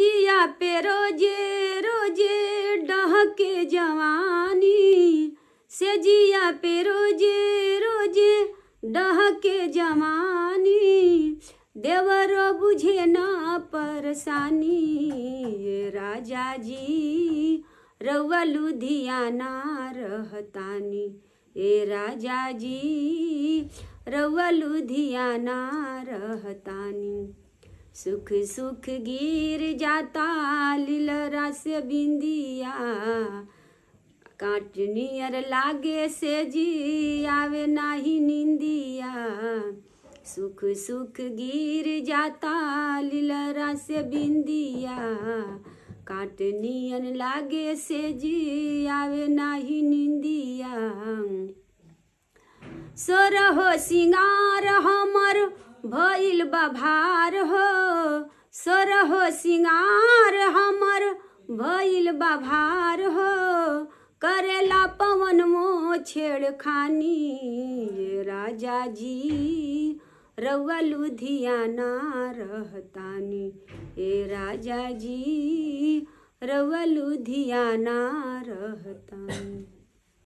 जिया पे रोजे रोजे डहके जवानी से जिया पे रोजे रोजे डहके जवानी देवर बुझे ना परसानी राजा जी रउआ लुधियाना रहतानी ए राजा जी रउआ लुधियाना रहतानी सुख सुख गिर जाता लील रस बिंदिया काटनियर लागे से जी आवे नाही निंदिया सुख सुख गिर जाता लील से बिंदिया काटनियन लागे से जी आवे नाही निंदिया रहो सिंगार हमारो भइल बभार हो सर हो सिंगार हमर भइल बभार हो करेला पवन मो छेड़खानी राजा जी रउआ लुधियाना रहतानी ए राजा जी रउआ लुधियाना रहतानी